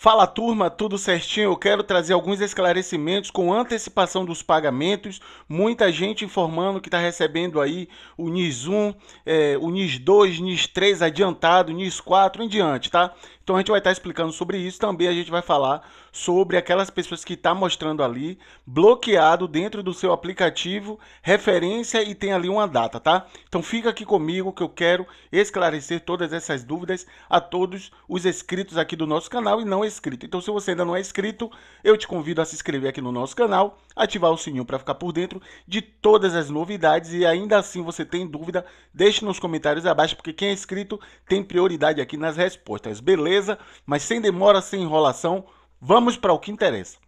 Fala turma, tudo certinho? Eu quero trazer alguns esclarecimentos com antecipação dos pagamentos. Muita gente informando que está recebendo aí o NIS 1, é, o NIS 2, NIS 3 adiantado, NIS 4 em diante, tá? Então a gente vai estar tá explicando sobre isso. Também a gente vai falar sobre aquelas pessoas que está mostrando ali bloqueado dentro do seu aplicativo, referência e tem ali uma data, tá? Então fica aqui comigo que eu quero esclarecer todas essas dúvidas a todos os inscritos aqui do nosso canal e não inscrito. Então, se você ainda não é inscrito, eu te convido a se inscrever aqui no nosso canal, ativar o sininho para ficar por dentro de todas as novidades e ainda assim você tem dúvida, deixe nos comentários abaixo, porque quem é inscrito tem prioridade aqui nas respostas, beleza? Mas sem demora, sem enrolação, vamos para o que interessa.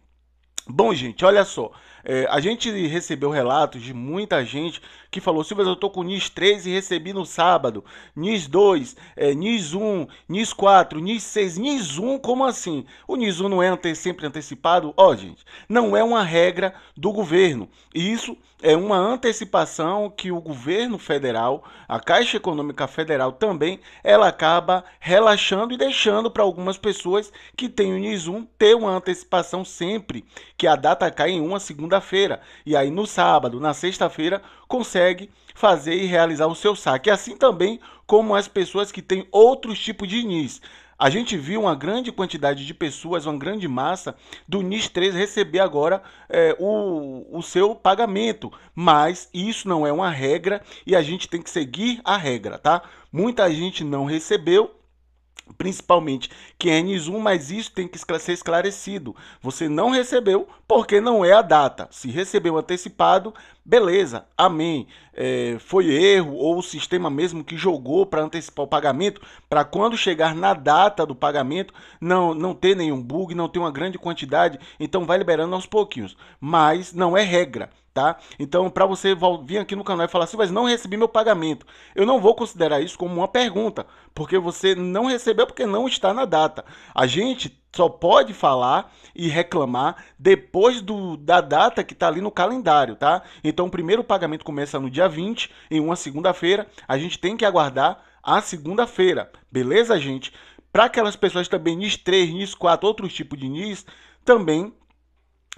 Bom, gente, olha só. É, a gente recebeu relatos de muita gente que falou: Silvio, eu tô com NIS 3 e recebi no sábado, NIS 2, é, NIS 1, NIS 4, NIS 6, NIS 1, como assim? O NIS 1 não é ante sempre antecipado? Ó, oh, gente, não é uma regra do governo. isso é uma antecipação que o governo federal, a Caixa Econômica Federal também, ela acaba relaxando e deixando para algumas pessoas que têm o NIS 1 ter uma antecipação sempre que a data cai em uma segunda segunda-feira. E aí no sábado, na sexta-feira, consegue fazer e realizar o seu saque. Assim também como as pessoas que têm outros tipos de NIS. A gente viu uma grande quantidade de pessoas, uma grande massa do NIS 3 receber agora é, o, o seu pagamento. Mas isso não é uma regra e a gente tem que seguir a regra, tá? Muita gente não recebeu principalmente qn 1 mas isso tem que ser esclarecido. Você não recebeu porque não é a data. Se recebeu antecipado, Beleza, amém. É, foi erro ou o sistema mesmo que jogou para antecipar o pagamento, para quando chegar na data do pagamento não, não ter nenhum bug, não ter uma grande quantidade, então vai liberando aos pouquinhos. Mas não é regra tá? Então, para você vir aqui no canal e falar assim, mas não recebi meu pagamento, eu não vou considerar isso como uma pergunta, porque você não recebeu porque não está na data. A gente só pode falar e reclamar depois do, da data que está ali no calendário, tá? Então o primeiro pagamento começa no dia 20, em uma segunda-feira. A gente tem que aguardar a segunda-feira, beleza, gente? Para aquelas pessoas também NIS 3, NIS 4, outros tipos de NIS, também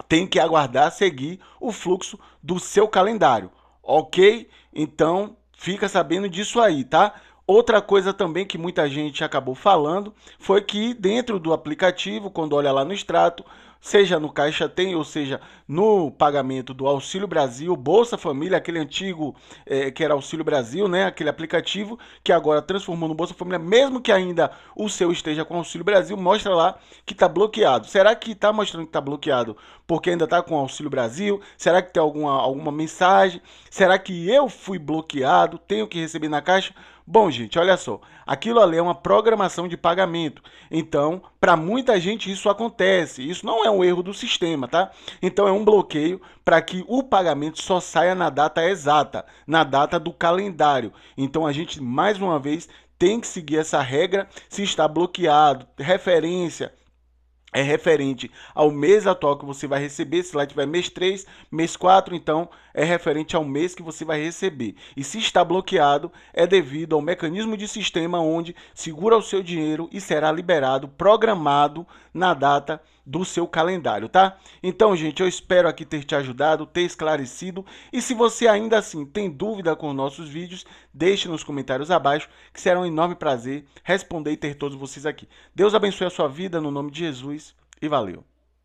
tem que aguardar seguir o fluxo do seu calendário, ok? Então fica sabendo disso aí, tá? Outra coisa também que muita gente acabou falando foi que dentro do aplicativo, quando olha lá no extrato, seja no Caixa Tem, ou seja, no pagamento do Auxílio Brasil, Bolsa Família, aquele antigo é, que era Auxílio Brasil, né? Aquele aplicativo que agora transformou no Bolsa Família, mesmo que ainda o seu esteja com Auxílio Brasil, mostra lá que está bloqueado. Será que está mostrando que está bloqueado porque ainda está com Auxílio Brasil? Será que tem alguma, alguma mensagem? Será que eu fui bloqueado? Tenho que receber na caixa? Bom, gente, olha só. Aquilo ali é uma programação de pagamento. Então, para muita gente isso acontece. Isso não é um erro do sistema, tá? Então é um bloqueio para que o pagamento só saia na data exata, na data do calendário. Então a gente mais uma vez tem que seguir essa regra se está bloqueado, referência, é referente ao mês atual que você vai receber. Se lá tiver mês 3, mês 4, então é referente ao mês que você vai receber. E se está bloqueado, é devido ao mecanismo de sistema onde segura o seu dinheiro e será liberado, programado na data do seu calendário, tá? Então, gente, eu espero aqui ter te ajudado, ter esclarecido. E se você ainda assim tem dúvida com nossos vídeos, deixe nos comentários abaixo, que será um enorme prazer responder e ter todos vocês aqui. Deus abençoe a sua vida, no nome de Jesus, e valeu!